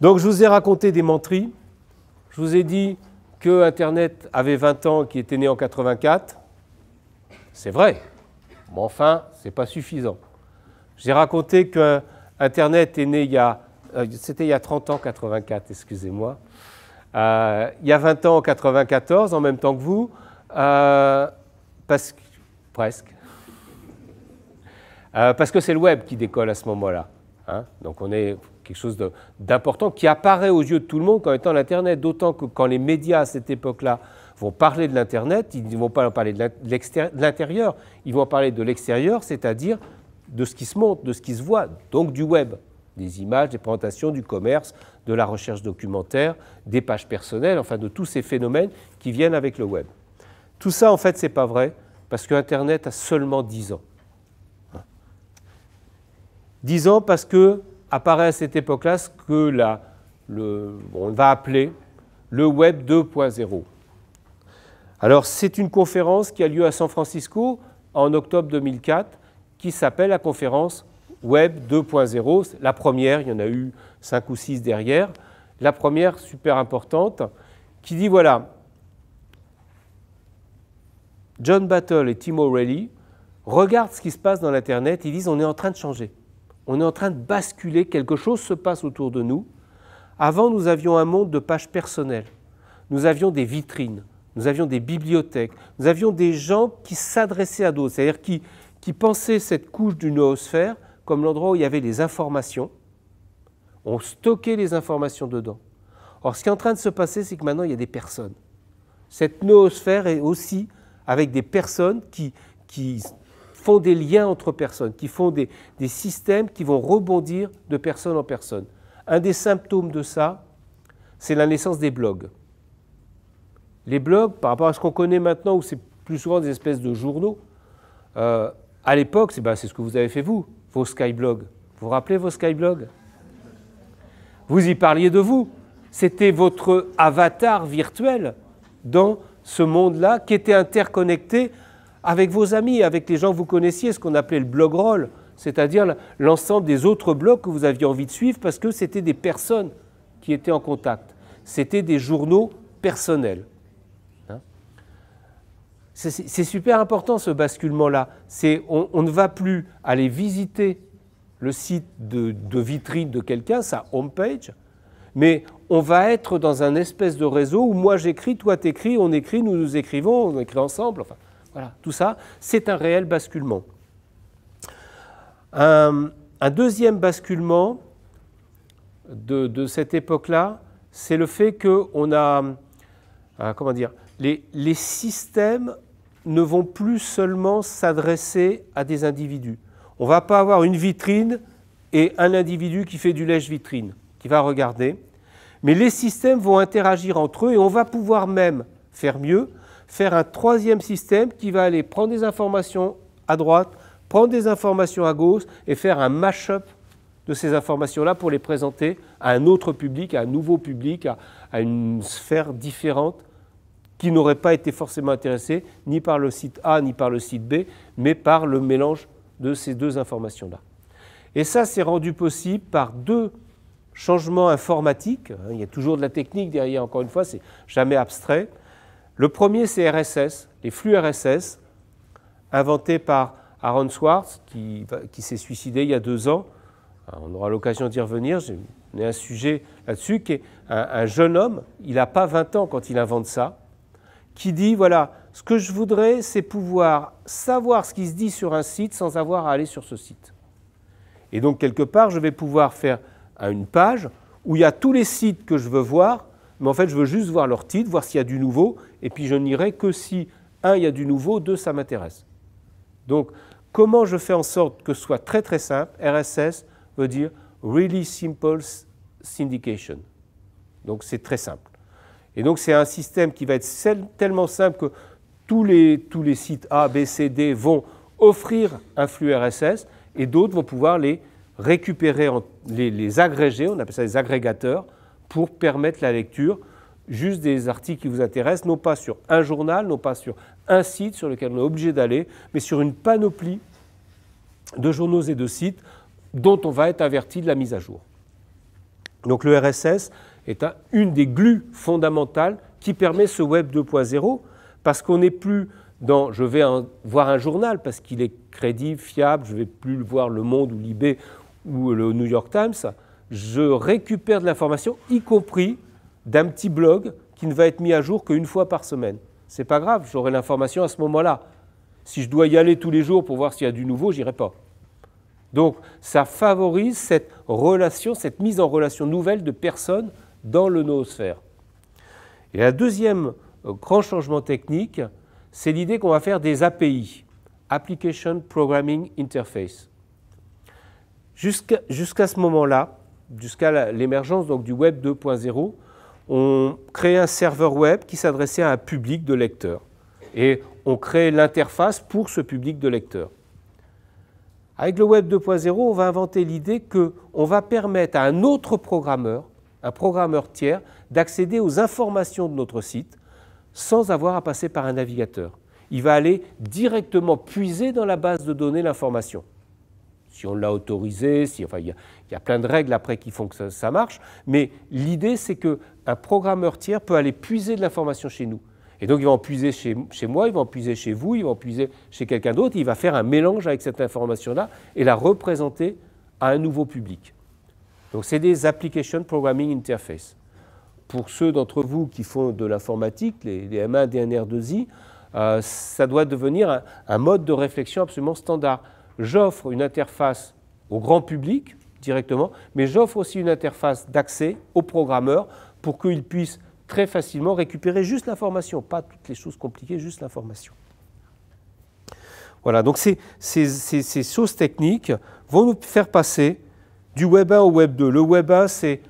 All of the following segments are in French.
Donc je vous ai raconté des menteries. Je vous ai dit que Internet avait 20 ans, qui était né en 84. C'est vrai, mais enfin, ce n'est pas suffisant. J'ai raconté que Internet est né il y a... Euh, c'était il y a 30 ans, 84, excusez-moi. Euh, il y a 20 ans, en 94, en même temps que vous. Euh, parce que, presque. parce que c'est le web qui décolle à ce moment-là. Hein. Donc on est quelque chose d'important qui apparaît aux yeux de tout le monde comme étant l'Internet. D'autant que quand les médias à cette époque-là vont parler de l'Internet, ils ne vont pas parler de l'intérieur, ils vont parler de l'extérieur, c'est-à-dire de ce qui se montre, de ce qui se voit, donc du web, des images, des présentations, du commerce, de la recherche documentaire, des pages personnelles, enfin de tous ces phénomènes qui viennent avec le web. Tout ça, en fait, ce n'est pas vrai, parce que Internet a seulement 10 ans. 10 ans parce que apparaît à cette époque-là ce que la, on va appeler le Web 2.0. Alors c'est une conférence qui a lieu à San Francisco en octobre 2004 qui s'appelle la conférence Web 2.0. La première, il y en a eu cinq ou six derrière. La première, super importante, qui dit voilà, John Battle et Tim O'Reilly regardent ce qui se passe dans l'Internet, ils disent on est en train de changer. On est en train de basculer, quelque chose se passe autour de nous. Avant, nous avions un monde de pages personnelles. Nous avions des vitrines, nous avions des bibliothèques, nous avions des gens qui s'adressaient à d'autres, c'est-à-dire qui, pensaient cette couche du noosphère comme l'endroit où il y avait les informations. On stockait les informations dedans. Or, ce qui est en train de se passer, c'est que maintenant, il y a des personnes. Cette noosphère est aussi avec des personnes qui font des liens entre personnes, qui font des, systèmes qui vont rebondir de personne en personne. Un des symptômes de ça, c'est la naissance des blogs. Les blogs, par rapport à ce qu'on connaît maintenant, où c'est plus souvent des espèces de journaux, euh, à l'époque, c'est ben, ce que vous avez fait vous, vos skyblogs. Vous vous rappelez vos skyblogs Vous y parliez de vous. C'était votre avatar virtuel dans ce monde-là qui était interconnecté avec vos amis, avec les gens que vous connaissiez, ce qu'on appelait le blog roll, c'est-à-dire l'ensemble des autres blogs que vous aviez envie de suivre parce que c'était des personnes qui étaient en contact. C'était des journaux personnels. Hein. c'est super important ce basculement-là. On, on, ne va plus aller visiter le site de, de vitrine de quelqu'un, sa home page, mais on va être dans un espèce de réseau où moi j'écris, toi t'écris, on écrit, nous nous écrivons, on écrit ensemble. Enfin, voilà, tout ça, c'est un réel basculement. Un, deuxième basculement de, cette époque-là, c'est le fait que a, euh, comment dire, les, les systèmes ne vont plus seulement s'adresser à des individus. On ne va pas avoir une vitrine et un individu qui fait du lèche-vitrine, qui va regarder. Mais les systèmes vont interagir entre eux et on va pouvoir même faire mieux faire un troisième système qui va aller prendre des informations à droite, prendre des informations à gauche et faire un mash-up de ces informations-là pour les présenter à un autre public, à un nouveau public, à, une sphère différente qui n'aurait pas été forcément intéressée ni par le site A ni par le site B, mais par le mélange de ces deux informations-là. Et ça, c'est rendu possible par deux changements informatiques. Il y a toujours de la technique derrière, encore une fois, c'est jamais abstrait. Le premier, c'est RSS, les flux RSS, inventés par Aaron Swartz, qui, s'est suicidé il y a deux ans. Euh, on aura l'occasion d'y revenir, j'ai un sujet là-dessus, qui est un, un, jeune homme, il n'a pas 20 ans quand il invente ça, qui dit, voilà, ce que je voudrais, c'est pouvoir savoir ce qui se dit sur un site sans avoir à aller sur ce site. Et donc, quelque part, je vais pouvoir faire euh, une page où il y a tous les sites que je veux voir, mais en fait, je veux juste voir leur titre, voir s'il y a du nouveau, et puis je n'irai que si, un, il y a du nouveau, deux, ça m'intéresse. Donc, comment je fais en sorte que ce soit très très simple RSS veut dire Really Simple Syndication. Donc, c'est très simple. Et donc, c'est un système qui va être tellement simple que tous les, sites A, B, C, D vont offrir un flux RSS et d'autres vont pouvoir les récupérer, les, les agréger, on appelle ça des agrégateurs, pour permettre la lecture juste des articles qui vous intéressent, non pas sur un journal, non pas sur un site sur lequel on est obligé d'aller, mais sur une panoplie de journaux et de sites dont on va être averti de la mise à jour. Donc le RSS est une des glues fondamentales qui permet ce Web 2.0 parce qu'on n'est plus dans je vais voir un journal parce qu'il est crédible, fiable, je ne vais plus voir Le Monde ou l'IB ou le New York Times, je récupère de l'information, y compris d'un petit blog qui ne va être mis à jour qu'une fois par semaine. C'est pas grave, j'aurai l'information à ce moment-là. Si je dois y aller tous les jours pour voir s'il y a du nouveau, je j'irai pas. Donc, ça favorise cette relation, cette mise en relation nouvelle de personnes dans le noosphère. Et un deuxième euh, grand changement technique, c'est l'idée qu'on va faire des API, Application Programming Interface. Jusqu'à ce moment-là, jusqu'à l'émergence du Web 2.0, on crée un serveur Web qui s'adressait à un public de lecteurs. Et on crée l'interface pour ce public de lecteurs. Avec le Web 2.0, on va inventer l'idée qu'on va permettre à un autre programmeur, un programmeur tiers, d'accéder aux informations de notre site sans avoir à passer par un navigateur. Il va aller directement puiser dans la base de données l'information si on l'a autorisé, il y, a, plein de règles après qui font que ça, marche. Mais l'idée, c'est qu'un programmeur tiers peut aller puiser de l'information chez nous. Et donc, il va en puiser chez, moi, il va en puiser chez vous, il va en puiser chez quelqu'un d'autre. Il va faire un mélange avec cette information-là et la représenter à un nouveau public. Donc, c'est des Application Programming Interface. Pour ceux d'entre vous qui font de l'informatique, les, M1, DNR, 2I, ça doit devenir un mode de réflexion absolument standard j'offre une interface au grand public directement, mais j'offre aussi une interface d'accès aux programmeurs pour qu'ils puissent très facilement récupérer juste l'information, pas toutes les choses compliquées, juste l'information. Voilà, donc ces, ces, choses techniques vont nous faire passer du Web 1 au Web 2. Le Web 1, c'est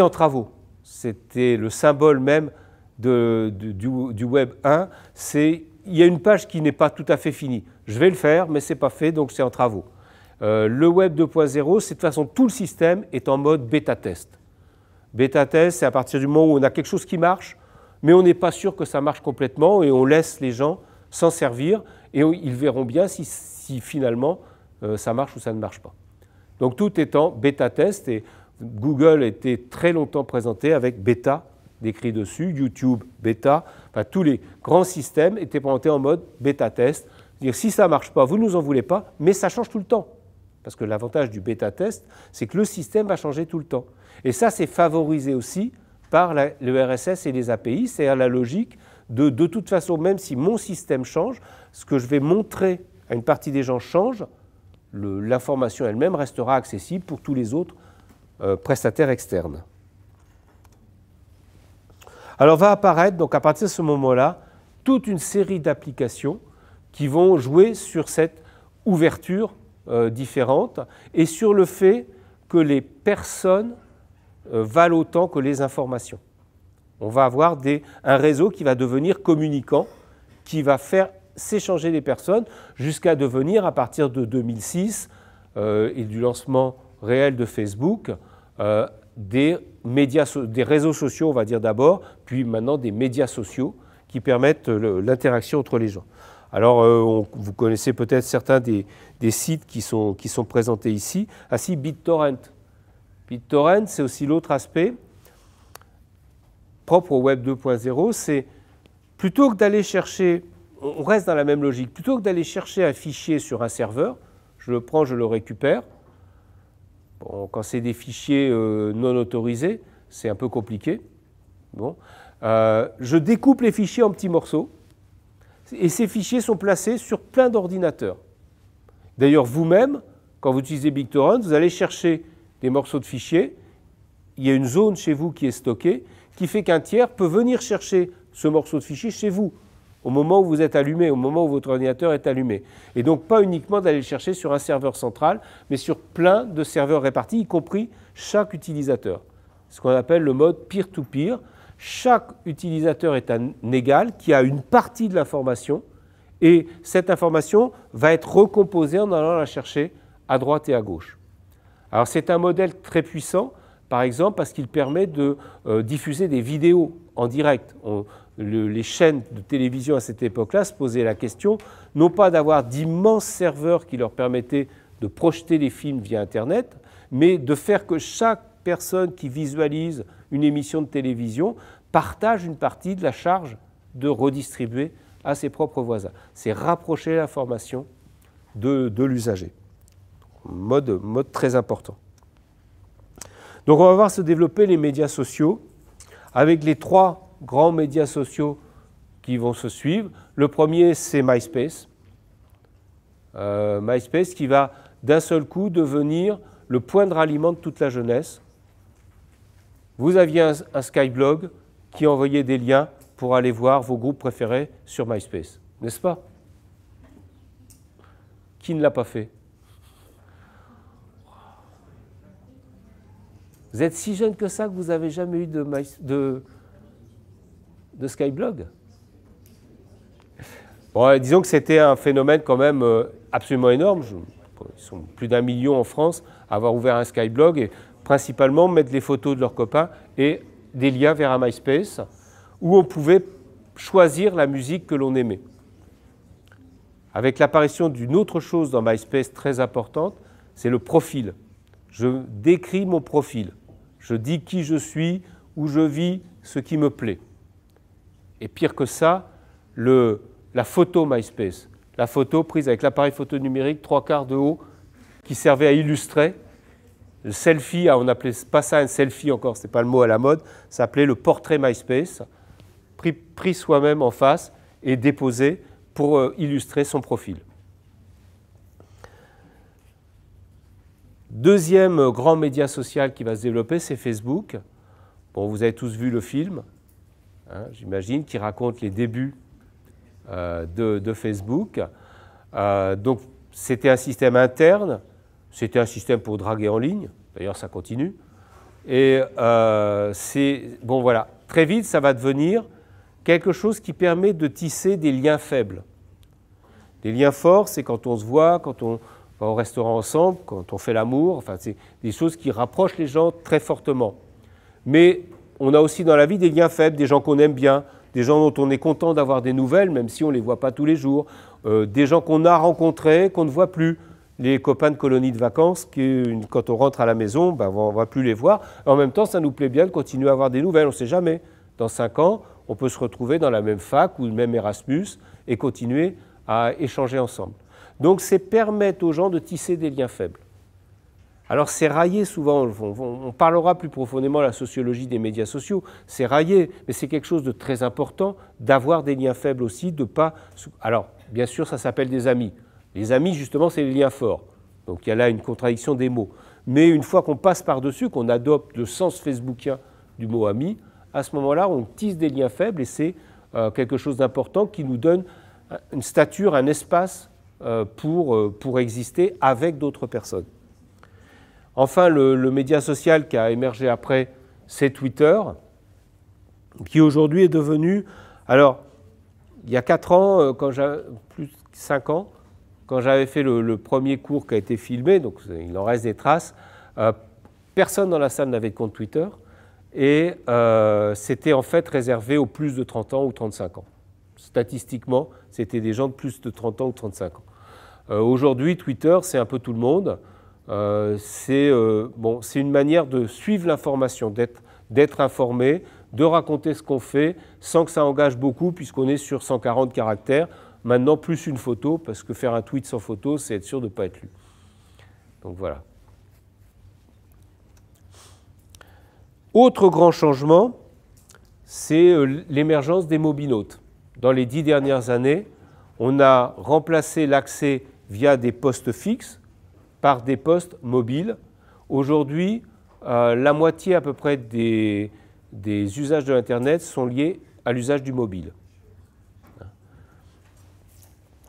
en travaux. C'était le symbole même du Web 1. Il y a une page qui n'est pas tout à fait finie. Je vais le faire, mais ce n'est pas fait, donc c'est en travaux. Euh, le web 2.0, c'est de toute façon tout le système est en mode bêta-test. Bêta-test, c'est à partir du moment où on a quelque chose qui marche, mais on n'est pas sûr que ça marche complètement et on laisse les gens s'en servir et ils verront bien si, finalement euh, ça marche ou ça ne marche pas. Donc tout est en bêta-test et Google était très longtemps présenté avec bêta décrit dessus, YouTube bêta, tous les grands systèmes étaient présentés en mode bêta-test Dire si ça ne marche pas, vous ne nous en voulez pas, mais ça change tout le temps. Parce que l'avantage du bêta test, c'est que le système va changer tout le temps. Et ça, c'est favorisé aussi par le RSS et les API, cest à la logique de de toute façon, même si mon système change, ce que je vais montrer à une partie des gens change, l'information elle-même restera accessible pour tous les autres euh, prestataires externes. Alors va apparaître, donc à partir de ce moment-là, toute une série d'applications qui vont jouer sur cette ouverture euh, différente et sur le fait que les personnes euh, valent autant que les informations. On va avoir un réseau qui va devenir communicant, qui va faire s'échanger les personnes jusqu'à devenir, à partir de 2006 euh, et du lancement réel de Facebook, des, des réseaux sociaux, on va dire d'abord, puis maintenant des médias sociaux qui permettent l'interaction entre les gens. Alors, euh, vous connaissez peut-être certains des, sites qui sont, présentés ici. Ah si, BitTorrent. BitTorrent, c'est aussi l'autre aspect propre au Web 2.0, c'est plutôt que d'aller chercher, on reste dans la même logique, plutôt que d'aller chercher un fichier sur un serveur, je le prends, je le récupère. Bon, quand c'est des fichiers euh, non autorisés, c'est un peu compliqué. Euh, je découpe les fichiers en petits morceaux et ces fichiers sont placés sur plein d'ordinateurs. D'ailleurs, vous-même, quand vous utilisez BigTorrent, vous allez chercher des morceaux de fichiers. Il y a une zone chez vous qui est stockée, qui fait qu'un tiers peut venir chercher ce morceau de fichier chez vous, au moment où vous êtes allumé, au moment où votre ordinateur est allumé. Et donc, pas uniquement d'aller le chercher sur un serveur central, mais sur plein de serveurs répartis, y compris chaque utilisateur. Ce qu'on appelle le mode peer-to-peer. peer to peer chaque utilisateur est un égal qui a une partie de l'information et cette information va être recomposée en allant la chercher à droite et à gauche. Alors c'est un modèle très puissant, par exemple parce qu'il permet de euh, diffuser des vidéos en direct. les chaînes de télévision à cette époque-là se posaient la question, non pas d'avoir d'immenses serveurs qui leur permettaient de projeter les films via Internet, mais de faire que chaque personne qui visualise une émission de télévision partage une partie de la charge de redistribuer à ses propres voisins. C'est rapprocher l'information de, de l'usager. Mode, mode très important. Donc on va voir se développer les médias sociaux avec les trois grands médias sociaux qui vont se suivre. Le premier, c'est MySpace. Euh, MySpace qui va d'un seul coup devenir le point de ralliement de toute la jeunesse vous aviez un, Skyblog qui envoyait des liens pour aller voir vos groupes préférés sur MySpace, n'est-ce pas Qui ne l'a pas fait Vous êtes si jeune que ça que vous n'avez jamais eu de, de, Skyblog Disons que c'était un phénomène quand même euh, absolument énorme. Ils sont plus d'un million en France à avoir ouvert un Skyblog et principalement mettre les photos de leurs copains et des liens vers un MySpace où on pouvait choisir la musique que l'on aimait. Avec l'apparition d'une autre chose dans MySpace très importante, c'est le profil. Je décris mon profil. Je dis qui je suis, où je vis, ce qui me plaît. Et pire que ça, la photo MySpace, la photo prise avec l'appareil photo numérique, trois quarts de haut, qui servait à illustrer le selfie, ah, on n'appelait pas ça un selfie encore, ce n'est pas le mot à la mode, s'appelait le portrait MySpace, pris, soi-même en face et déposé pour euh, illustrer son profil. Deuxième grand média social qui va se développer, c'est Facebook. Bon, vous avez tous vu le film, hein, j'imagine, qui raconte les débuts euh, de, Facebook. Euh, donc, c'était un système interne c'était un système pour draguer en ligne, d'ailleurs ça continue. Et euh, c'est. Bon voilà, très vite ça va devenir quelque chose qui permet de tisser des liens faibles. Des liens forts, c'est quand on se voit, quand on va au restaurant ensemble, quand on fait l'amour, enfin c'est des choses qui rapprochent les gens très fortement. Mais on a aussi dans la vie des liens faibles, des gens qu'on aime bien, des gens dont on est content d'avoir des nouvelles, même si on ne les voit pas tous les jours, euh, des gens qu'on a rencontrés, qu'on ne voit plus, les copains de colonies de vacances qui, quand on rentre à la maison, ben, on ne va plus les voir. En même temps, ça nous plaît bien de continuer à avoir des nouvelles, on ne sait jamais. Dans cinq ans, on peut se retrouver dans la même fac ou le même Erasmus et continuer à échanger ensemble. Donc c'est permettre aux gens de tisser des liens faibles. Alors c'est raillé souvent, on, parlera plus profondément de la sociologie des médias sociaux, c'est raillé, mais c'est quelque chose de très important d'avoir des liens faibles aussi, de pas... Alors bien sûr ça s'appelle des amis, les amis, justement, c'est les liens forts. Donc il y a là une contradiction des mots. Mais une fois qu'on passe par-dessus, qu'on adopte le sens facebookien du mot ami, à ce moment-là, on tisse des liens faibles et c'est euh, quelque chose d'important qui nous donne euh, une stature, un espace euh, pour, pour exister avec d'autres personnes. Enfin, le, média social qui a émergé après, c'est Twitter, qui aujourd'hui est devenu... Alors, il y a 4 ans, quand j'ai plus de 5 ans, quand j'avais fait le, premier cours qui a été filmé, donc il en reste des traces, euh, personne dans la salle n'avait de compte Twitter et euh, c'était en fait réservé aux plus de 30 ans ou 35 ans. Statistiquement, c'était des gens de plus de 30 ans ou 35 ans. Euh, aujourd'hui, Twitter, c'est un peu tout le monde. c'est une manière de suivre l'information, d'être informé, de raconter ce qu'on fait sans que ça engage beaucoup puisqu'on est sur 140 caractères. Maintenant, plus une photo, parce que faire un tweet sans photo, c'est être sûr de ne pas être lu. Donc voilà. Autre grand changement, c'est euh, l'émergence des mobinautes. Dans les dix dernières années, on a remplacé l'accès via des postes fixes par des postes mobiles. Aujourd'hui, euh, la moitié à peu près des, des usages de l'Internet sont liés à l'usage du mobile.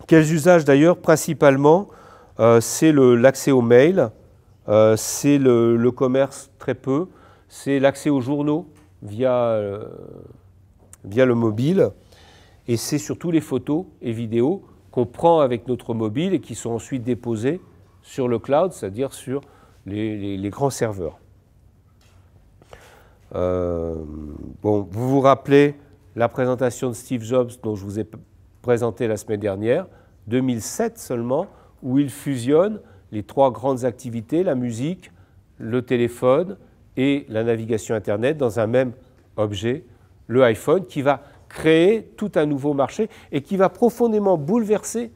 Quels usages d'ailleurs Principalement, euh, c'est l'accès aux mails, euh, c'est le, commerce très peu, c'est l'accès aux journaux euh, via, le mobile, et c'est surtout les photos et vidéos qu'on prend avec notre mobile et qui sont ensuite déposées sur le cloud, c'est-à-dire sur les, grands serveurs. bon, vous vous rappelez la présentation de Steve Jobs dont je vous ai présenté la semaine dernière, 2007 seulement, où il fusionne les trois grandes activités, la musique, le téléphone et la navigation Internet dans un même objet, le iPhone, qui va créer tout un nouveau marché et qui va profondément bouleverser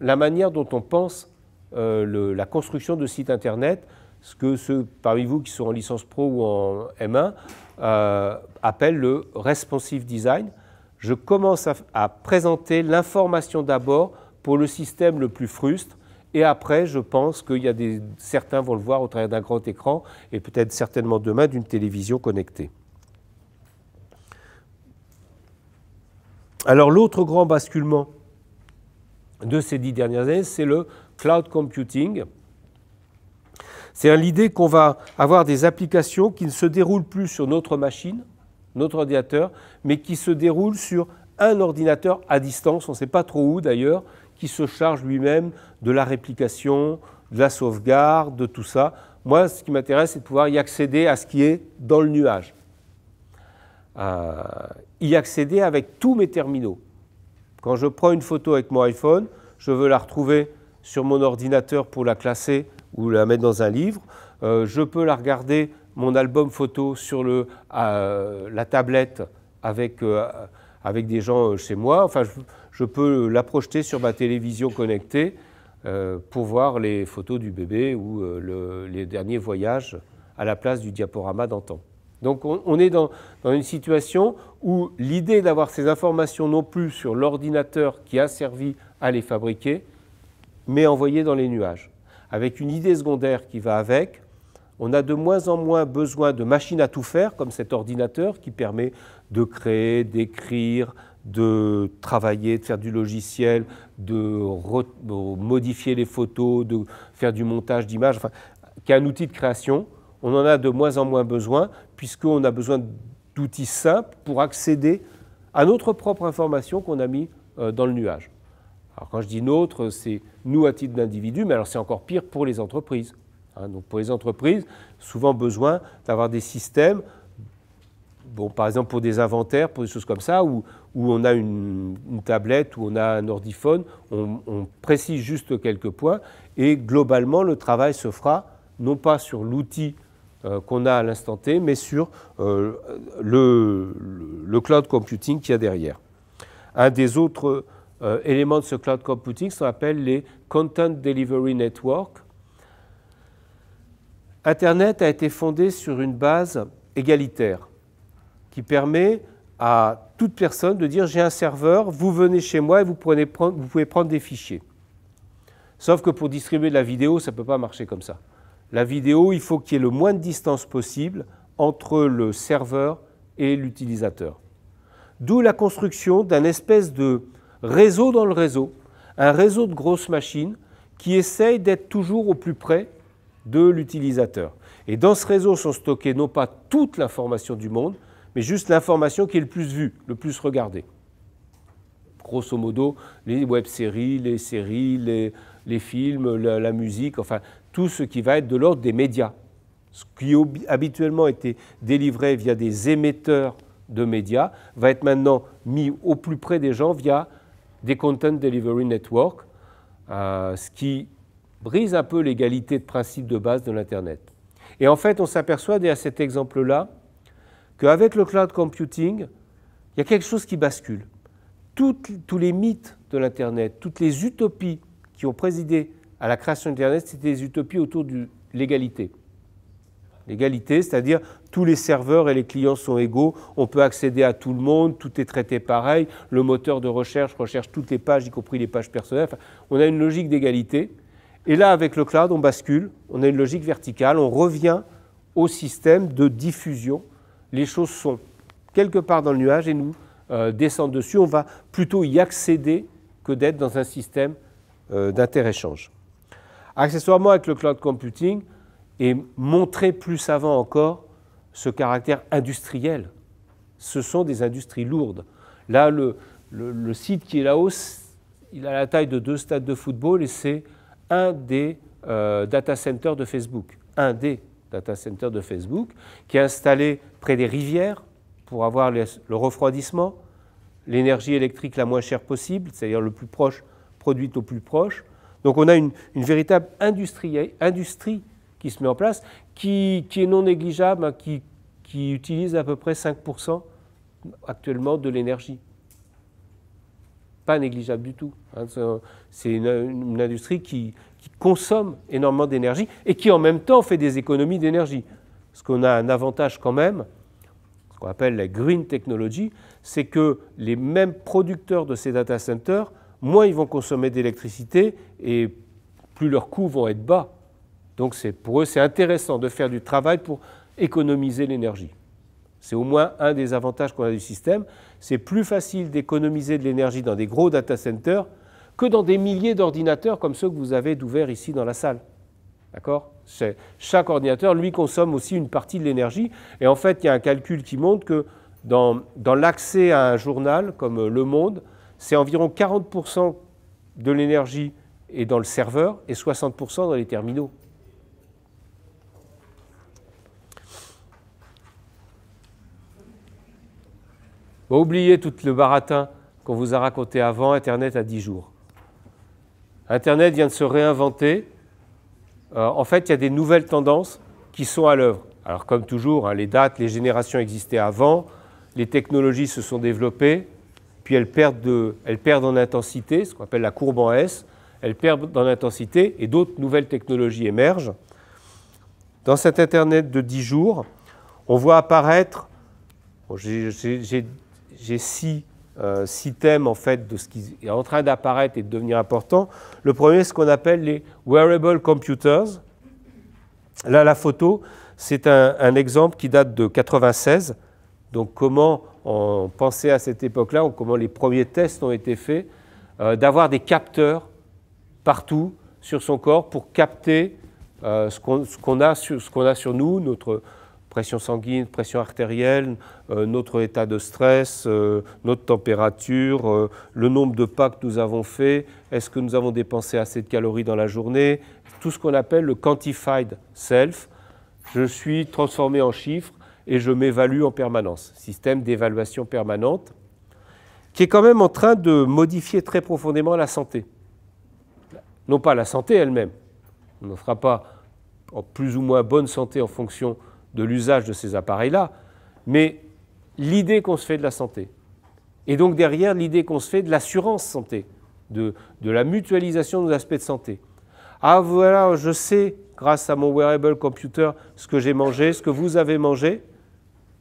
la manière dont on pense euh, la construction de sites Internet, ce que ceux parmi vous qui sont en licence pro ou en M1 euh, appellent le responsive design. Je commence à présenter l'information d'abord pour le système le plus frustre. Et après, je pense que certains vont le voir au travers d'un grand écran et peut-être certainement demain d'une télévision connectée. Alors l'autre grand basculement de ces dix dernières années, c'est le cloud computing. C'est l'idée qu'on va avoir des applications qui ne se déroulent plus sur notre machine, notre ordinateur, mais qui se déroulent sur un ordinateur à distance, on ne sait pas trop où d'ailleurs, qui se charge lui-même de la réplication, de la sauvegarde, de tout ça. Moi, ce qui m'intéresse, c'est de pouvoir y accéder à ce qui est dans le nuage. Euh, y accéder avec tous mes terminaux. Quand je prends une photo avec mon iPhone, je veux la retrouver sur mon ordinateur pour la classer ou la mettre dans un livre. Euh, je peux la regarder, mon album photo, sur le, euh, la tablette avec, avec des gens chez moi. Enfin, je, je peux la projeter sur ma télévision connectée euh, pour voir les photos du bébé ou euh, les derniers voyages à la place du diaporama d'antan. Donc on, est dans, dans, une situation où l'idée d'avoir ces informations non plus sur l'ordinateur qui a servi à les fabriquer, mais envoyées dans les nuages, avec une idée secondaire qui va avec, on a de moins en moins besoin de machines à tout faire, comme cet ordinateur qui permet de créer, d'écrire, de travailler, de faire du logiciel, de modifier les photos, de faire du montage d'images, enfin, qui est un outil de création. On en a de moins en moins besoin, puisqu'on a besoin d'outils simples pour accéder à notre propre information qu'on a mis euh, dans le nuage. Alors quand je dis notre, c'est nous à titre d'individu, mais alors c'est encore pire pour les entreprises. Hein, donc pour les entreprises, souvent besoin d'avoir des systèmes, par exemple pour des inventaires, pour des choses comme ça, où, on a une, tablette, où on a un ordiphone, on, on, précise juste quelques points, et globalement le travail se fera non pas sur l'outil euh, qu'on a à l'instant T, mais sur euh, le, cloud computing qu'il y a derrière. Un des autres euh, éléments de ce cloud computing, ça s'appelle les Content Delivery networks », Internet a été fondé sur une base égalitaire qui permet à toute personne de dire j'ai un serveur, vous venez chez moi et vous, pouvez prendre des fichiers. Sauf que pour distribuer de la vidéo, ça ne peut pas marcher comme ça. La vidéo, il faut qu'il y ait le moins de distance possible entre le serveur et l'utilisateur. D'où la construction d'un espèce de réseau dans le réseau, un réseau de grosses machines qui essaye d'être toujours au plus près de l'utilisateur. Et dans ce réseau sont stockées non pas toute l'information du monde, mais juste l'information qui est le plus vue, le plus regardée. Grosso modo, les web-séries, les séries, les, films, la, musique, enfin tout ce qui va être de l'ordre des médias. Ce qui habituellement était délivré via des émetteurs de médias va être maintenant mis au plus près des gens via des Content Delivery Network, euh, ce qui brise un peu l'égalité de principe de base de l'Internet. Et en fait, on s'aperçoit dès à cet exemple-là qu'avec le cloud computing, il y a quelque chose qui bascule. tous les mythes de l'Internet, toutes les utopies qui ont présidé à la création d'Internet, c'était des utopies autour de l'égalité. L'égalité, c'est-à-dire tous les serveurs et les clients sont égaux, on peut accéder à tout le monde, tout est traité pareil, le moteur de recherche recherche toutes les pages, y compris les pages personnelles. on a une logique d'égalité et là, avec le cloud, on bascule, on a une logique verticale, on revient au système de diffusion. Les choses sont quelque part dans le nuage et nous euh, descendent dessus. On va plutôt y accéder que d'être dans un système euh, d'inter-échange. Accessoirement, avec le cloud computing, et montrer plus avant encore ce caractère industriel. Ce sont des industries lourdes. Là, le site qui est là-haut, il a la taille de deux stades de football et c'est un des euh, data centers de Facebook, un des data de Facebook, qui est installé près des rivières pour avoir le refroidissement, l'énergie électrique la moins chère possible, c'est-à-dire le plus proche, produite au plus proche. Donc on a une, véritable industrie, industrie, qui se met en place, qui, est non négligeable, hein, qui, qui utilise à peu près 5% actuellement de l'énergie pas négligeable du tout. Hein. C'est une, industrie qui, qui consomme énormément d'énergie et qui en même temps fait des économies d'énergie. Ce qu'on a un avantage quand même, ce qu'on appelle la green technology, c'est que les mêmes producteurs de ces data centers, moins ils vont consommer d'électricité et plus leurs coûts vont être bas. Donc pour eux, c'est intéressant de faire du travail pour économiser l'énergie. C'est au moins un des avantages qu'on a du système c'est plus facile d'économiser de l'énergie dans des gros data centers que dans des milliers d'ordinateurs comme ceux que vous avez d'ouverts ici dans la salle. D'accord Chaque ordinateur, lui, consomme aussi une partie de l'énergie. Et en fait, il y a un calcul qui montre que dans, dans l'accès à un journal comme Le Monde, c'est environ 40% de l'énergie est dans le serveur et 60% dans les terminaux. oubliez tout le baratin qu'on vous a raconté avant, Internet à 10 jours. Internet vient de se réinventer. Euh, en fait, il y a des nouvelles tendances qui sont à l'œuvre. Alors comme toujours, hein, les dates, les générations existaient avant, les technologies se sont développées, puis elles perdent, de, elles perdent en intensité, ce qu'on appelle la courbe en S, elles perdent en intensité et d'autres nouvelles technologies émergent. Dans cet Internet de 10 jours, on voit apparaître, j'ai euh, six, thèmes en fait de ce qui est en train d'apparaître et de devenir important. Le premier, c'est ce qu'on appelle les wearable computers. Là, la photo, c'est un, exemple qui date de 96. Donc, comment on pensait à cette époque-là, ou comment les premiers tests ont été faits, euh, d'avoir des capteurs partout sur son corps pour capter euh, ce qu'on a, a, sur nous, notre, pression sanguine, pression artérielle, euh, notre état de stress, euh, notre température, euh, le nombre de pas que nous avons fait, est-ce que nous avons dépensé assez de calories dans la journée, tout ce qu'on appelle le quantified self. Je suis transformé en chiffres et je m'évalue en permanence, système d'évaluation permanente, qui est quand même en train de modifier très profondément la santé. Non pas la santé elle-même, on ne fera pas en plus ou moins bonne santé en fonction de l'usage de ces appareils-là, mais l'idée qu'on se fait de la santé. Et donc derrière, l'idée qu'on se fait de l'assurance santé, de, la mutualisation de aspects de santé. Ah voilà, je sais, grâce à mon wearable computer, ce que j'ai mangé, ce que vous avez mangé,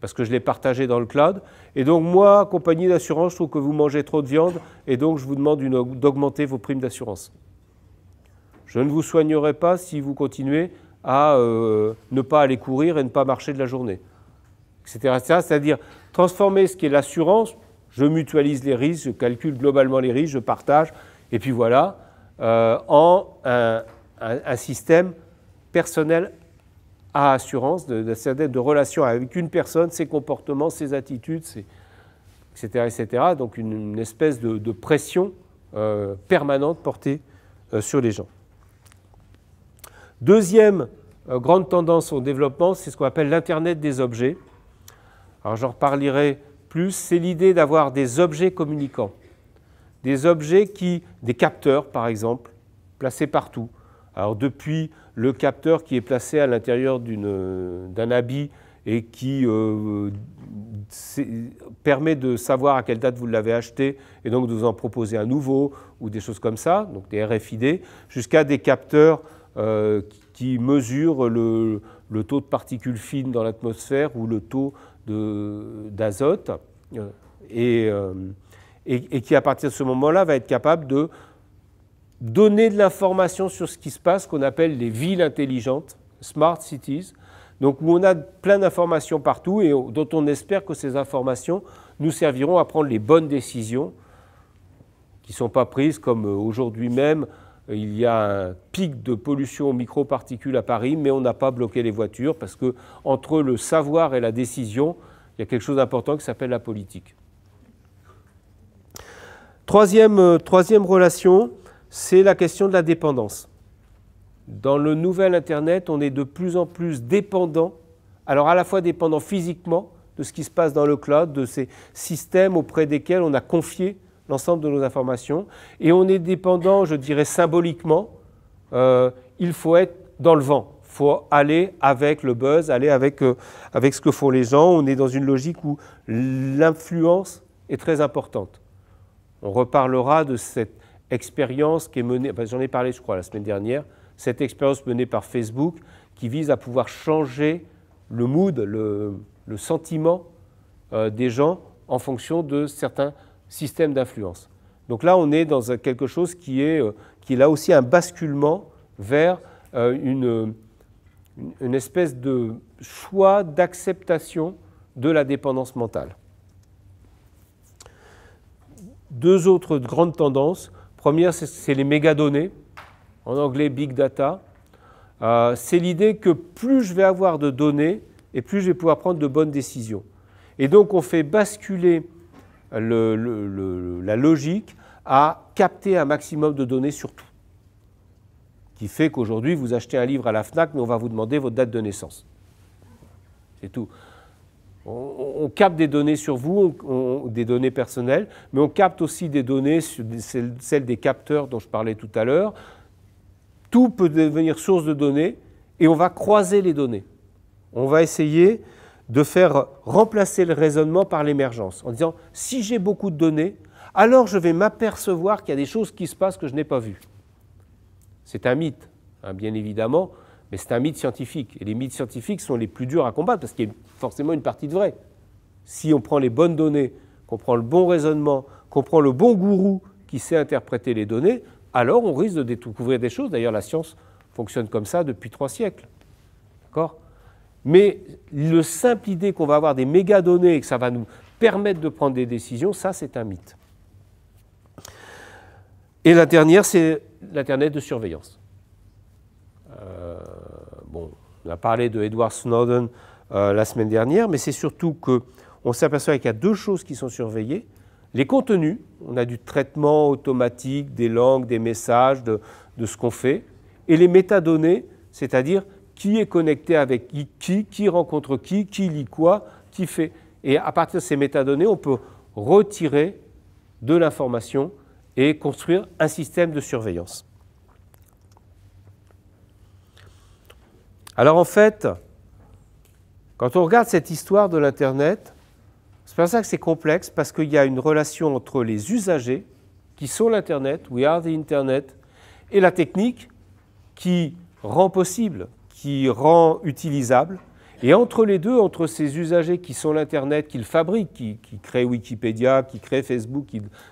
parce que je l'ai partagé dans le cloud. Et donc moi, compagnie d'assurance, je trouve que vous mangez trop de viande, et donc je vous demande d'augmenter vos primes d'assurance. Je ne vous soignerai pas si vous continuez à euh, ne pas aller courir et ne pas marcher de la journée, etc. C'est-à-dire transformer ce qui est l'assurance, je mutualise les risques, je calcule globalement les risques, je partage, et puis voilà, euh, en un, système personnel à assurance, de, de, de relation avec une personne, ses comportements, ses attitudes, etc., Donc une, espèce de, pression euh, permanente portée sur les gens. Deuxième euh, grande tendance au développement, c'est ce qu'on appelle l'Internet des objets. Alors j'en reparlerai plus, c'est l'idée d'avoir des objets communicants, des objets qui, des capteurs par exemple, placés partout. Alors depuis le capteur qui est placé à l'intérieur d'un habit et qui euh, permet de savoir à quelle date vous l'avez acheté et donc de vous en proposer un nouveau ou des choses comme ça, donc des RFID, jusqu'à des capteurs euh, qui mesure le, taux de particules fines dans l'atmosphère ou le taux d'azote, euh, euh, et, qui à partir de ce moment-là va être capable de donner de l'information sur ce qui se passe, qu'on appelle les villes intelligentes, smart cities, donc où on a plein d'informations partout et dont on espère que ces informations nous serviront à prendre les bonnes décisions qui ne sont pas prises comme aujourd'hui même euh, il y a un pic de pollution aux microparticules à Paris, mais on n'a pas bloqué les voitures parce que entre le savoir et la décision, il y a quelque chose d'important qui s'appelle la politique. Troisième, euh, troisième relation, c'est la question de la dépendance. Dans le nouvel Internet, on est de plus en plus dépendant, alors à la fois dépendant physiquement de ce qui se passe dans le cloud, de ces systèmes auprès desquels on a confié l'ensemble de nos informations. Et on est dépendant, je dirais symboliquement, euh, il faut être dans le vent. Il faut aller avec le buzz, aller avec, euh, avec ce que font les gens. On est dans une logique où l'influence est très importante. On reparlera de cette expérience qui est menée, j'en ai parlé je crois la semaine dernière, cette expérience menée par Facebook qui vise à pouvoir changer le mood, le, sentiment euh, des gens en fonction de certains système d'influence. Donc là, on est dans quelque chose qui est, euh, qui a là aussi un basculement vers euh, une, espèce de choix d'acceptation de la dépendance mentale. Deux autres grandes tendances. Première, c'est les mégadonnées, en anglais big data. Euh, c'est l'idée que plus je vais avoir de données, et plus je vais pouvoir prendre de bonnes décisions. Et donc on fait basculer la logique à capter un maximum de données sur tout. Qui fait qu'aujourd'hui, vous achetez un livre à la FNAC, mais on va vous demander votre date de naissance. C'est tout. On, capte des données sur vous, des données personnelles, mais on capte aussi des données, sur celles des capteurs dont je parlais tout à l'heure. Tout peut devenir source de données et on va croiser les données. On va essayer de faire remplacer le raisonnement par l'émergence, en disant si j'ai beaucoup de données, alors je vais m'apercevoir qu'il y a des choses qui se passent que je n'ai pas vues. C'est un mythe, hein, bien évidemment, mais c'est un mythe scientifique. Et les mythes scientifiques sont les plus durs à combattre parce qu'il y a forcément une partie de vrai. Si on prend les bonnes données, qu'on prend le bon raisonnement, qu'on prend le bon gourou qui sait interpréter les données, alors on risque de découvrir des choses. D'ailleurs, la science fonctionne comme ça depuis trois siècles. D'accord mais le simple idée qu'on va avoir des mégadonnées et que ça va nous permettre de prendre des décisions, ça c'est un mythe. Et la dernière, c'est l'Internet de surveillance. Euh, bon, on a parlé de Edward Snowden euh, la semaine dernière, mais c'est surtout que on s'aperçoit qu'il y a deux choses qui sont surveillées. Les contenus, on a du traitement automatique des langues, des messages, de ce qu'on fait, et les métadonnées, c'est-à-dire qui est connecté avec qui, qui rencontre qui, qui lit quoi, qui fait. Et à partir de ces métadonnées, on peut retirer de l'information et construire un système de surveillance. Alors en fait, quand on regarde cette histoire de l'Internet, c'est pour ça que c'est complexe, parce qu'il y a une relation entre les usagers, qui sont l'Internet, we are the Internet, et la technique qui rend possible qui rend utilisable. Et entre les deux, entre ces usagers qui sont l'Internet, qui le fabriquent, qui, créent Wikipédia, qui créent Facebook,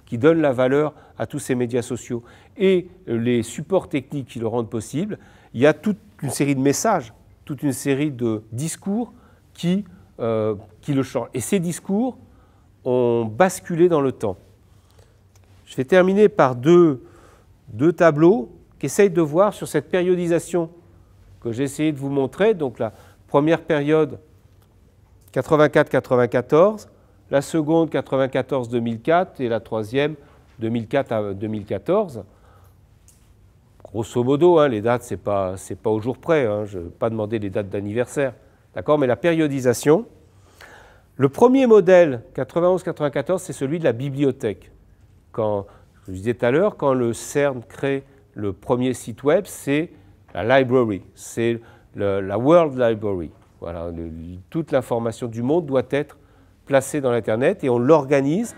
qui, donnent la valeur à tous ces médias sociaux, et les supports techniques qui le rendent possible, il y a toute une série de messages, toute une série de discours qui, euh, qui le changent. Et ces discours ont basculé dans le temps. Je vais terminer par deux, tableaux qui de voir sur cette périodisation que j'ai essayé de vous montrer, donc la première période 84-94, la seconde 94-2004 et la troisième 2004 2014. Euh, Grosso modo, hein, les dates, ce n'est pas, pas au jour près, hein. je ne vais pas demander les dates d'anniversaire, d'accord, mais la périodisation. Le premier modèle 91-94, c'est celui de la bibliothèque. Quand, je vous disais tout à l'heure, quand le CERN crée le premier site web, c'est la library, c'est la World Library. Voilà, toute l'information du monde doit être placée dans l'Internet et on l'organise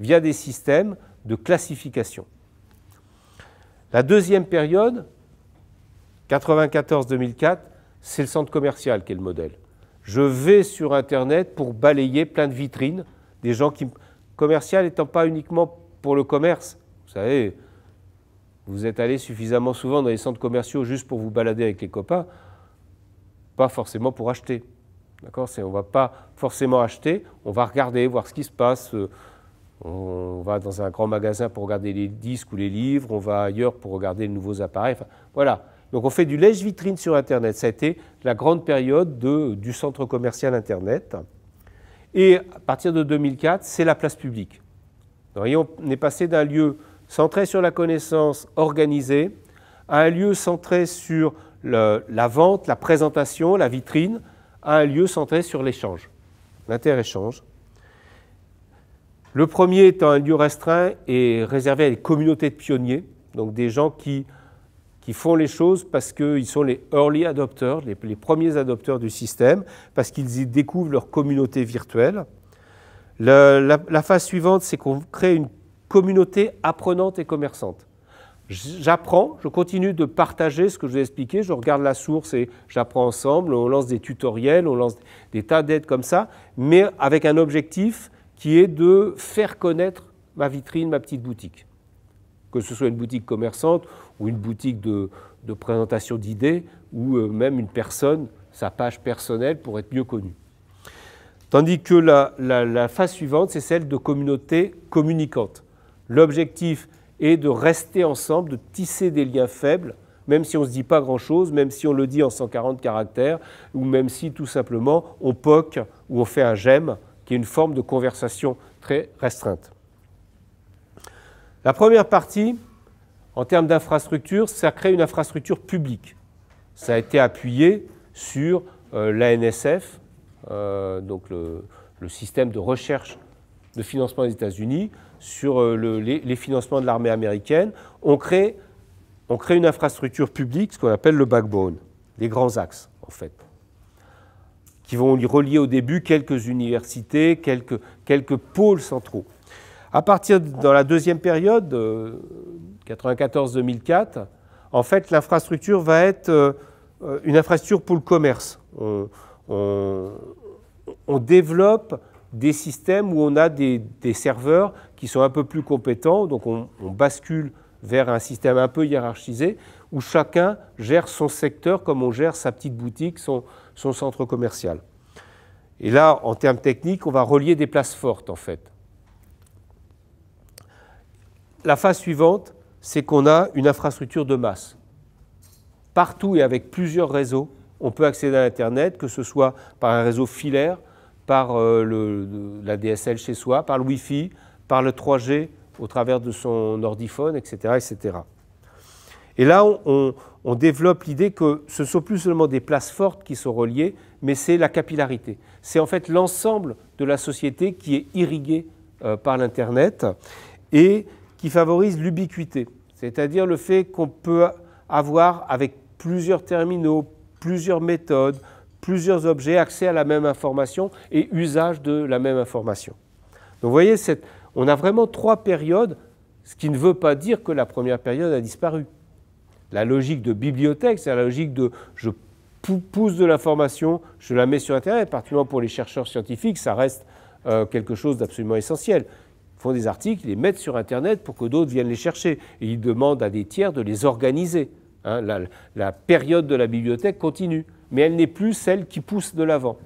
via des systèmes de classification. La deuxième période, 94-2004, c'est le centre commercial qui est le modèle. Je vais sur Internet pour balayer plein de vitrines, des gens qui... Commercial étant pas uniquement pour le commerce. Vous savez, vous êtes allé suffisamment souvent dans les centres commerciaux juste pour vous balader avec les copains, pas forcément pour acheter. D'accord On ne va pas forcément acheter, on va regarder, voir ce qui se passe. On va dans un grand magasin pour regarder les disques ou les livres, on va ailleurs pour regarder les nouveaux appareils. voilà. Donc on fait du lèche-vitrine sur Internet. Ça a été la grande période du centre commercial Internet. Et à partir de 2004, c'est la place publique. on est passé d'un lieu centré sur la connaissance organisée, à un lieu centré sur la vente, la présentation, la vitrine, à un lieu centré sur l'échange, l'inter-échange. Le premier étant un lieu restreint et réservé à des communautés de pionniers, donc des gens qui, qui font les choses parce qu'ils sont les early adopters, les, premiers adopteurs du système, parce qu'ils y découvrent leur communauté virtuelle. la, la, phase suivante, c'est qu'on crée une communauté apprenante et commerçante. J'apprends, je continue de partager ce que je vous ai expliqué, je regarde la source et j'apprends ensemble, on lance des tutoriels, on lance des tas d'aides comme ça, mais avec un objectif qui est de faire connaître ma vitrine, ma petite boutique. Que ce soit une boutique commerçante ou une boutique de, présentation d'idées ou euh, même une personne, sa page personnelle pour être mieux connue. Tandis que la, la phase suivante, c'est celle de communauté communicante. L'objectif est de rester ensemble, de tisser des liens faibles, même si on ne se dit pas grand-chose, même si on le dit en 140 caractères, ou même si tout simplement on poque ou on fait un j'aime, qui est une forme de conversation très restreinte. La première partie, en termes d'infrastructure, ça crée une infrastructure publique. Ça a été appuyé sur euh, l'ANSF, euh, donc le système de recherche de financement des États-Unis, sur euh, les, financements de l'armée américaine, on crée, une infrastructure publique, ce qu'on appelle le backbone, les grands axes en fait, qui vont y relier au début quelques universités, quelques, pôles centraux. À partir de dans la deuxième période, 94-2004, euh, en fait, l'infrastructure va être euh, une infrastructure pour le commerce. On, développe des systèmes où on a des serveurs qui sont un peu plus compétents. Donc on, bascule vers un système un peu hiérarchisé où chacun gère son secteur comme on gère sa petite boutique, son, centre commercial. Et là, en termes techniques, on va relier des places fortes en fait. La phase suivante, c'est qu'on a une infrastructure de masse. Partout et avec plusieurs réseaux, on peut accéder à Internet, que ce soit par un réseau filaire, par euh, la DSL chez soi, par le Wi-Fi, par le 3G au travers de son ordiphone, etc. etc. Et là, on, développe l'idée que ce ne sont plus seulement des places fortes qui sont reliées, mais c'est la capillarité. C'est en fait l'ensemble de la société qui est irriguée euh, par l'Internet et qui favorise l'ubiquité, c'est-à-dire le fait qu'on peut avoir avec plusieurs terminaux, plusieurs méthodes, plusieurs objets accès à la même information et usage de la même information. Donc vous voyez cette, on a vraiment trois périodes, ce qui ne veut pas dire que la première période a disparu. La logique de bibliothèque, c'est la logique de je pousse de l'information, je la mets sur Internet, particulièrement pour les chercheurs scientifiques, ça reste euh, quelque chose d'absolument essentiel. Ils font des articles, ils les mettent sur Internet pour que d'autres viennent les chercher. Et ils demandent à des tiers de les organiser. Hein. la, période de la bibliothèque continue, mais elle n'est plus celle qui pousse de l'avant.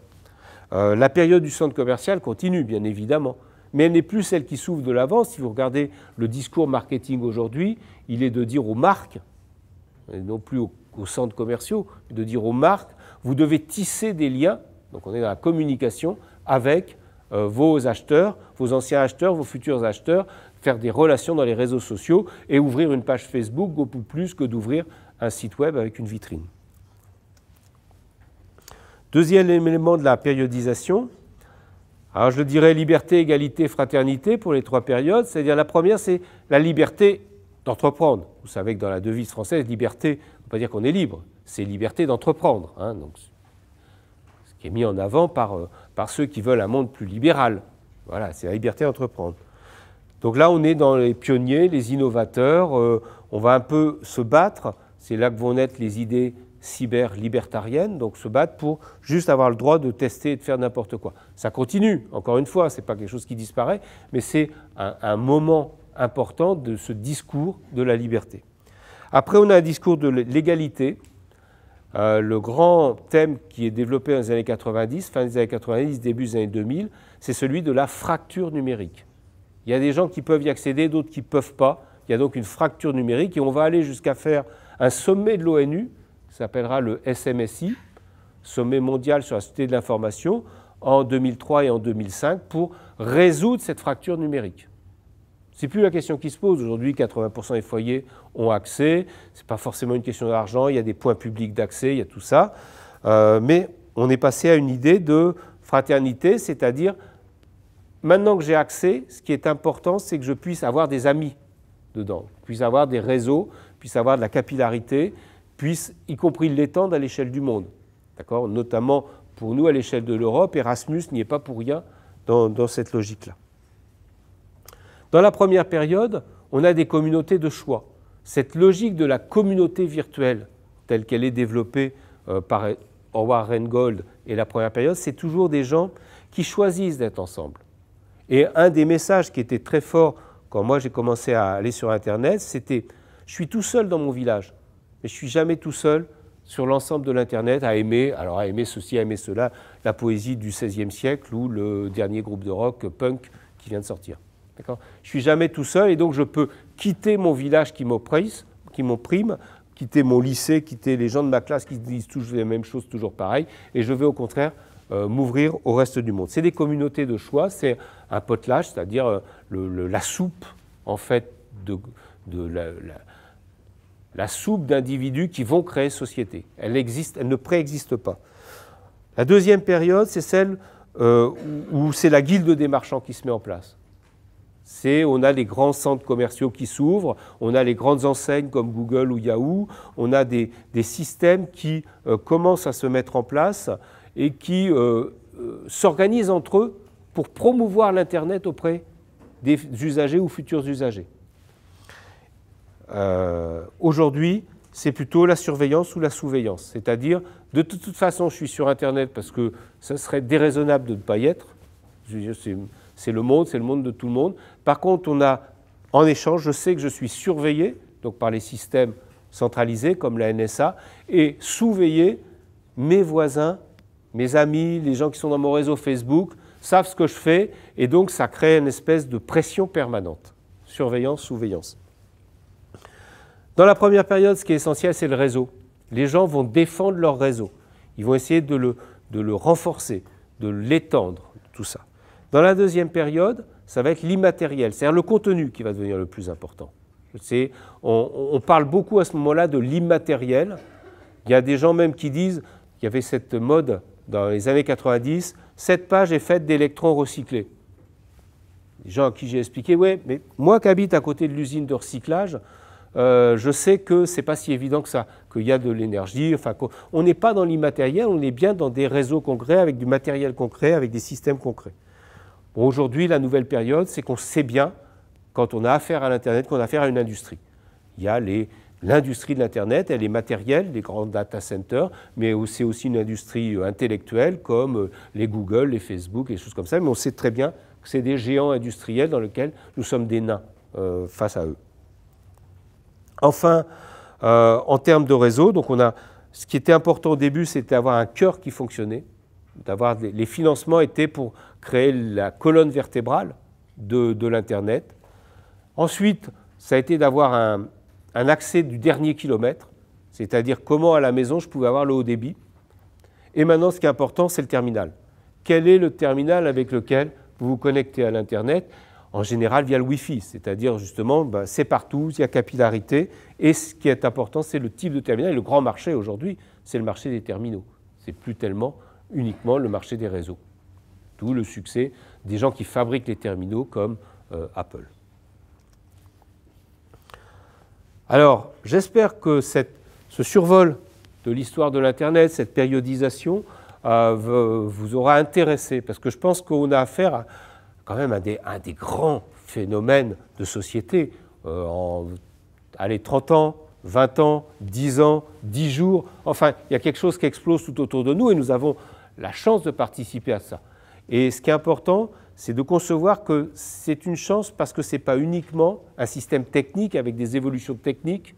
Euh, la période du centre commercial continue, bien évidemment mais elle n'est plus celle qui s'ouvre de l'avance. Si vous regardez le discours marketing aujourd'hui, il est de dire aux marques, et non plus aux, centres commerciaux, de dire aux marques, vous devez tisser des liens, donc on est dans la communication, avec euh, vos acheteurs, vos anciens acheteurs, vos futurs acheteurs, faire des relations dans les réseaux sociaux et ouvrir une page Facebook beaucoup plus que d'ouvrir un site web avec une vitrine. Deuxième élément de la périodisation, alors je dirais liberté, égalité, fraternité pour les trois périodes. C'est-à-dire la première, c'est la liberté d'entreprendre. Vous savez que dans la devise française, liberté, on ne pas dire qu'on est libre, c'est liberté d'entreprendre. Hein. donc, ce qui est mis en avant euh, par, ceux qui veulent un monde plus libéral. Voilà, c'est la liberté d'entreprendre. Donc là, on est dans les pionniers, les innovateurs. Euh, on va un peu se battre. C'est là que vont naître les idées cyber libertarienne donc se battre pour juste avoir le droit de tester et de faire n'importe quoi. Ça continue, encore une fois, ce n'est pas quelque chose qui disparaît, mais c'est un, moment important de ce discours de la liberté. Après, on a un discours de l'égalité. Euh, le grand thème qui est développé dans les années 90, fin des années 90, début des années 2000, c'est celui de la fracture numérique. Il y a des gens qui peuvent y accéder, d'autres qui ne peuvent pas. Il y a donc une fracture numérique et on va aller jusqu'à faire un sommet de l'ONU s'appellera le SMSI, Sommet mondial sur la société de l'information, en 2003 et en 2005 pour résoudre cette fracture numérique. C'est plus la question qui se pose. Aujourd'hui, 80% des foyers ont accès. Ce n'est pas forcément une question d'argent. Il y a des points publics d'accès, il y a tout ça. Euh, mais on est passé à une idée de fraternité, c'est-à-dire maintenant que j'ai accès, ce qui est important, c'est que je puisse avoir des amis dedans, puisse avoir des réseaux, puisse avoir de la capillarité, puisse y compris l'étendre à l'échelle du monde. D'accord Notamment pour nous à l'échelle de l'Europe, Erasmus n'y est pas pour rien dans, cette logique-là. Dans la première période, on a des communautés de choix. Cette logique de la communauté virtuelle, telle qu'elle est développée euh, par Howard Rengold et la première période, c'est toujours des gens qui choisissent d'être ensemble. Et un des messages qui était très fort quand moi j'ai commencé à aller sur Internet, c'était je suis tout seul dans mon village mais je suis jamais tout seul sur l'ensemble de l'Internet à aimer, alors à aimer ceci, à aimer cela, la poésie du XVIe siècle ou le dernier groupe de rock punk qui vient de sortir. D'accord Je suis jamais tout seul et donc je peux quitter mon village qui m'opprime, qui m'opprime, quitter mon lycée, quitter les gens de ma classe qui disent toujours les mêmes choses, toujours pareil, et je vais au contraire euh, m'ouvrir au reste du monde. C'est des communautés de choix, c'est un potelage, c'est-à-dire euh, la soupe en fait de, la la soupe d'individus qui vont créer société. Elle, existe, elle ne préexiste pas. La deuxième période, c'est celle euh, où, c'est la guilde des marchands qui se met en place. C'est on a les grands centres commerciaux qui s'ouvrent, on a les grandes enseignes comme Google ou Yahoo, on a des, systèmes qui euh, commencent à se mettre en place et qui euh, s'organisent entre eux pour promouvoir l'Internet auprès des usagers ou futurs usagers. Euh, aujourd'hui, c'est plutôt la surveillance ou la surveillance. C'est-à-dire, de toute façon, je suis sur Internet parce que ça serait déraisonnable de ne pas y être. C'est le monde, c'est le monde de tout le monde. Par contre, on a, en échange, je sais que je suis surveillé, donc par les systèmes centralisés comme la NSA, et sous-veillé, mes voisins, mes amis, les gens qui sont dans mon réseau Facebook, savent ce que je fais, et donc ça crée une espèce de pression permanente. Surveillance, surveillance. Dans la première période, ce qui est essentiel, c'est le réseau. Les gens vont défendre leur réseau. Ils vont essayer de le, renforcer, de l'étendre, tout ça. Dans la deuxième période, ça va être l'immatériel, c'est-à-dire le contenu qui va devenir le plus important. On, on parle beaucoup à ce moment-là de l'immatériel. Il y a des gens même qui disent qu'il y avait cette mode dans les années 90, cette page est faite d'électrons recyclés. Les gens à qui j'ai expliqué, oui, mais moi qui habite à côté de l'usine de recyclage, euh, je sais que c'est pas si évident que ça, qu'il y a de l'énergie. Enfin, on n'est pas dans l'immatériel, on est bien dans des réseaux concrets, avec du matériel concret, avec des systèmes concrets. Aujourd'hui, la nouvelle période, c'est qu'on sait bien, quand on a affaire à l'Internet, qu'on a affaire à une industrie. Il y a L'industrie de l'Internet, elle est matérielle, des grands data centers, mais c'est aussi une industrie euh, intellectuelle comme euh, les Google, les Facebook, les choses comme ça. Mais on sait très bien que c'est des géants industriels dans lesquels nous sommes des nains face à eux. Enfin, euh, en termes de réseau, donc ce qui était important au début, c'était d'avoir un cœur qui fonctionnait, d'avoir les financements étaient pour créer la colonne vertébrale de, l'Internet. Ensuite, ça a été d'avoir un, un accès du dernier kilomètre, c'est-à-dire comment à la maison je pouvais avoir le haut débit. Et maintenant, ce qui est important, c'est le terminal. Quel est le terminal avec lequel vous vous connectez à l'Internet en général via le Wi-Fi, c'est-à-dire justement ben, c'est partout, il y a capillarité, et ce qui est important, c'est le type de terminal. Et le grand marché aujourd'hui, c'est le marché des terminaux. C'est plus tellement uniquement le marché des réseaux. D'où le succès des gens qui fabriquent les terminaux comme euh, Apple. Alors, j'espère que ce survol de l'histoire de l'Internet, cette périodisation, euh, vous aura intéressé, parce que je pense qu'on a affaire à quand même un des, grands phénomènes de société. Euh, en, allez, 30 ans, 20 ans, 10 ans, 10 jours, enfin, il y a quelque chose qui explose tout autour de nous et nous avons la chance de participer à ça. Et ce qui est important, c'est de concevoir que c'est une chance parce que ce n'est pas uniquement un système technique avec des évolutions techniques,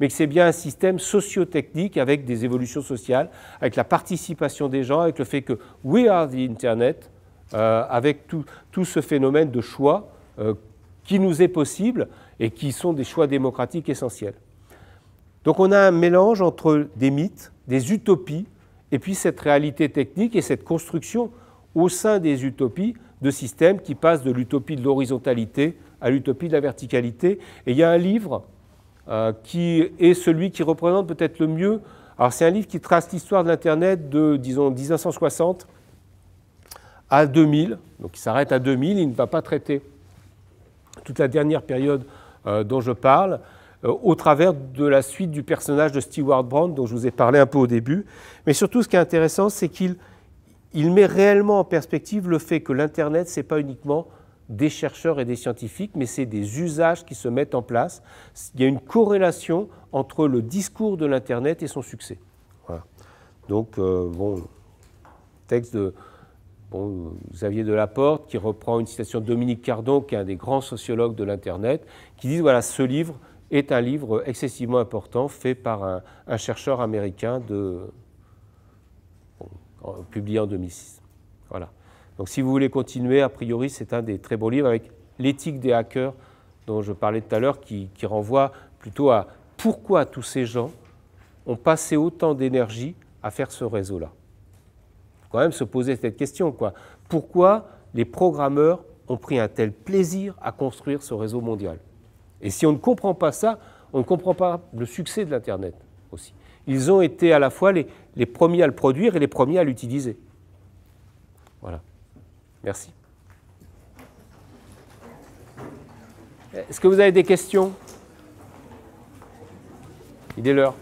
mais que c'est bien un système socio-technique avec des évolutions sociales, avec la participation des gens, avec le fait que we are the Internet, euh, avec tout, ce phénomène de choix euh, qui nous est possible et qui sont des choix démocratiques essentiels. Donc on a un mélange entre des mythes, des utopies, et puis cette réalité technique et cette construction au sein des utopies de systèmes qui passent de l'utopie de l'horizontalité à l'utopie de la verticalité. Et il y a un livre euh, qui est celui qui représente peut-être le mieux. Alors c'est un livre qui trace l'histoire de l'Internet de, disons, 1960 à 2000. Donc il s'arrête à 2000, il ne va pas traiter toute la dernière période euh, dont je parle euh, au travers de la suite du personnage de Stewart Brand dont je vous ai parlé un peu au début. Mais surtout, ce qui est intéressant, c'est qu'il il met réellement en perspective le fait que l'Internet, ce n'est pas uniquement des chercheurs et des scientifiques, mais c'est des usages qui se mettent en place. Il y a une corrélation entre le discours de l'Internet et son succès. Voilà. Donc, euh, bon, texte de, Bon, Xavier Delaporte, qui reprend une citation de Dominique Cardon, qui est un des grands sociologues de l'Internet, qui dit voilà, ce livre est un livre excessivement important fait par un, chercheur américain de, publié en 2006. Voilà. Donc si vous voulez continuer, a priori, c'est un des très beaux livres avec l'éthique des hackers dont je parlais tout à l'heure, qui renvoie plutôt à pourquoi tous ces gens ont passé autant d'énergie à faire ce réseau-là quand même se poser cette question. Quoi. Pourquoi les programmeurs ont pris un tel plaisir à construire ce réseau mondial Et si on ne comprend pas ça, on ne comprend pas le succès de l'Internet aussi. Ils ont été à la fois les, les premiers à le produire et les premiers à l'utiliser. Voilà. Merci. Est-ce que vous avez des questions Il est l'heure.